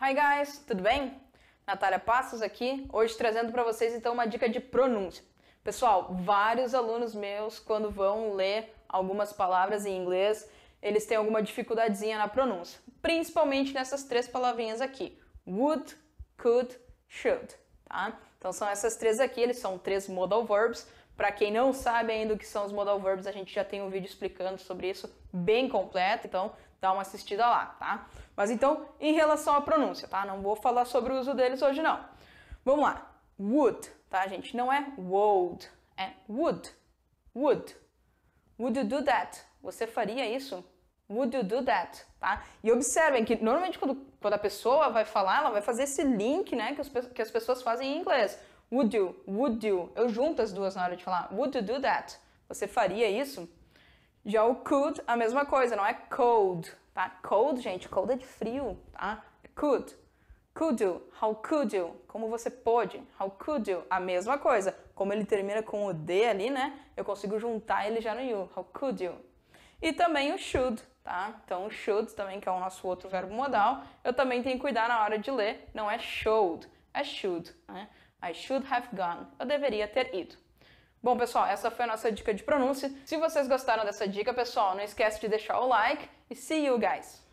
Hi guys, tudo bem? Natália Passos aqui, hoje trazendo para vocês então uma dica de pronúncia. Pessoal, vários alunos meus quando vão ler algumas palavras em inglês, eles têm alguma dificuldadezinha na pronúncia, principalmente nessas três palavrinhas aqui: would, could, should, tá? Então são essas três aqui, eles são três modal verbs, para quem não sabe ainda o que são os modal verbs, a gente já tem um vídeo explicando sobre isso bem completo, então dá uma assistida lá, tá? Mas então, em relação à pronúncia, tá? Não vou falar sobre o uso deles hoje não. Vamos lá. Would, tá, gente? Não é would, é would. Would. Would you do that? Você faria isso? Would you do that? Tá? E observem que normalmente quando, quando a pessoa vai falar, ela vai fazer esse link, né, que, os, que as pessoas fazem em inglês. Would you? Would you? Eu junto as duas na hora de falar. Would you do that? Você faria isso? Já o could, a mesma coisa, não é cold, tá? Cold, gente, cold é de frio, tá? É could. Could you? How could you? Como você pode? How could you? A mesma coisa. Como ele termina com o D ali, né? Eu consigo juntar ele já no you. How could you? E também o should, tá? Então o should também, que é o nosso outro verbo modal, eu também tenho que cuidar na hora de ler. Não é should, é should, né? I should have gone. Eu deveria ter ido. Bom, pessoal, essa foi a nossa dica de pronúncia. Se vocês gostaram dessa dica, pessoal, não esquece de deixar o like e see you guys!